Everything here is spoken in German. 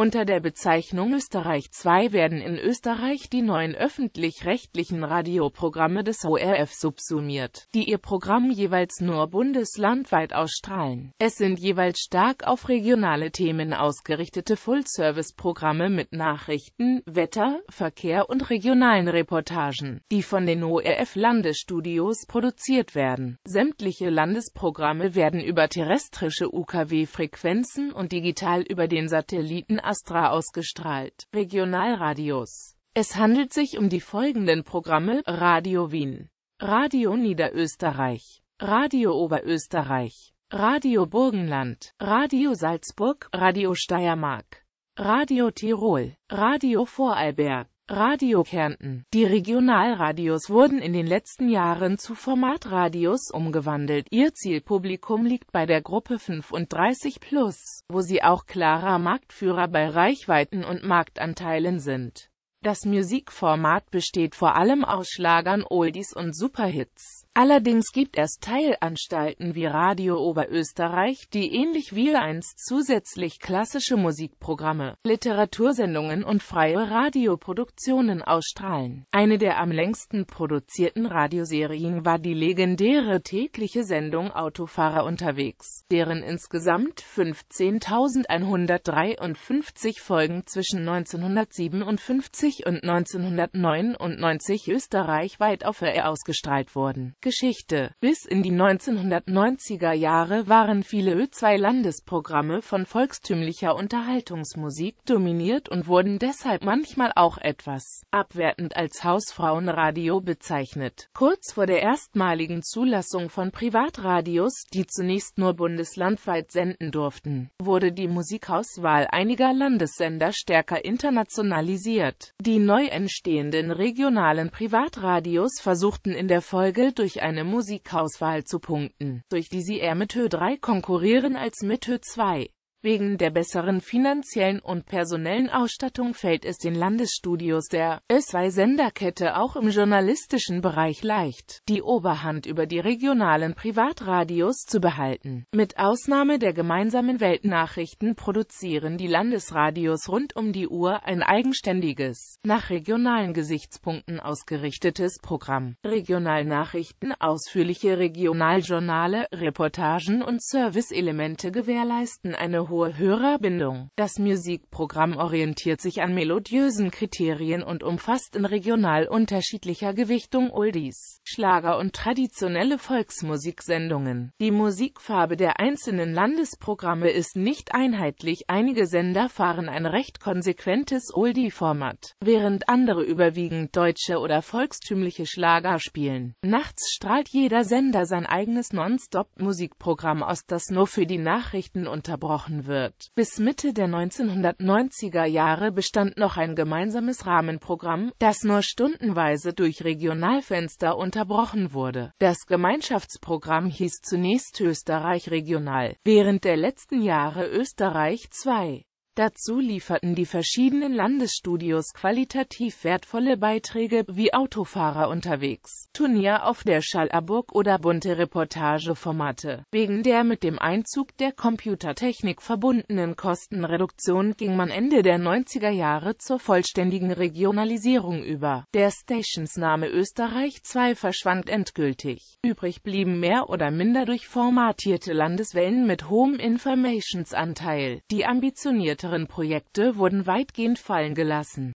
Unter der Bezeichnung Österreich 2 werden in Österreich die neuen öffentlich-rechtlichen Radioprogramme des ORF subsumiert, die ihr Programm jeweils nur bundeslandweit ausstrahlen. Es sind jeweils stark auf regionale Themen ausgerichtete Full-Service-Programme mit Nachrichten, Wetter, Verkehr und regionalen Reportagen, die von den ORF-Landesstudios produziert werden. Sämtliche Landesprogramme werden über terrestrische UKW-Frequenzen und digital über den Satelliten Astra ausgestrahlt. Regionalradios Es handelt sich um die folgenden Programme Radio Wien, Radio Niederösterreich, Radio Oberösterreich, Radio Burgenland, Radio Salzburg, Radio Steiermark, Radio Tirol, Radio Vorarlberg, Radio Kärnten. Die Regionalradios wurden in den letzten Jahren zu Formatradios umgewandelt. Ihr Zielpublikum liegt bei der Gruppe 35 plus, wo sie auch klarer Marktführer bei Reichweiten und Marktanteilen sind. Das Musikformat besteht vor allem aus Schlagern, Oldies und Superhits. Allerdings gibt es Teilanstalten wie Radio Oberösterreich, die ähnlich wie eins zusätzlich klassische Musikprogramme, Literatursendungen und freie Radioproduktionen ausstrahlen. Eine der am längsten produzierten Radioserien war die legendäre tägliche Sendung Autofahrer unterwegs, deren insgesamt 15.153 Folgen zwischen 1957 und 1999 österreichweit auf R ausgestrahlt wurden. Geschichte. Bis in die 1990er Jahre waren viele Ö2-Landesprogramme von volkstümlicher Unterhaltungsmusik dominiert und wurden deshalb manchmal auch etwas abwertend als Hausfrauenradio bezeichnet. Kurz vor der erstmaligen Zulassung von Privatradios, die zunächst nur bundeslandweit senden durften, wurde die Musikauswahl einiger Landessender stärker internationalisiert. Die neu entstehenden regionalen Privatradios versuchten in der Folge durch durch eine Musikauswahl zu Punkten, durch die sie eher mit Hö 3 konkurrieren als mit Hö 2. Wegen der besseren finanziellen und personellen Ausstattung fällt es den Landesstudios der Ö2-Senderkette auch im journalistischen Bereich leicht, die Oberhand über die regionalen Privatradios zu behalten. Mit Ausnahme der gemeinsamen Weltnachrichten produzieren die Landesradios rund um die Uhr ein eigenständiges, nach regionalen Gesichtspunkten ausgerichtetes Programm. Regionalnachrichten, ausführliche Regionaljournale, Reportagen und Serviceelemente gewährleisten eine hohe Hörerbindung. Das Musikprogramm orientiert sich an melodiösen Kriterien und umfasst in regional unterschiedlicher Gewichtung Oldies, Schlager und traditionelle Volksmusiksendungen. Die Musikfarbe der einzelnen Landesprogramme ist nicht einheitlich, einige Sender fahren ein recht konsequentes Oldie-Format, während andere überwiegend deutsche oder volkstümliche Schlager spielen. Nachts strahlt jeder Sender sein eigenes Non-Stop-Musikprogramm aus, das nur für die Nachrichten unterbrochen Verein wirkt. Bis Mitte der 1990er Jahre bestand noch ein gemeinsames Rahmenprogramm, das nur stundenweise durch Regionalfenster unterbrochen wurde. Das Gemeinschaftsprogramm hieß zunächst Österreich Regional, während der letzten Jahre Österreich 2. Dazu lieferten die verschiedenen Landesstudios qualitativ wertvolle Beiträge, wie Autofahrer unterwegs, Turnier auf der Schallerburg oder bunte Reportageformate. Wegen der mit dem Einzug der Computertechnik verbundenen Kostenreduktion ging man Ende der 90er Jahre zur vollständigen Regionalisierung über. Der Stationsname Österreich 2 verschwand endgültig. Übrig blieben mehr oder minder durchformatierte Landeswellen mit hohem Informationsanteil. Die ambitionierte weiteren Projekte wurden weitgehend fallen gelassen.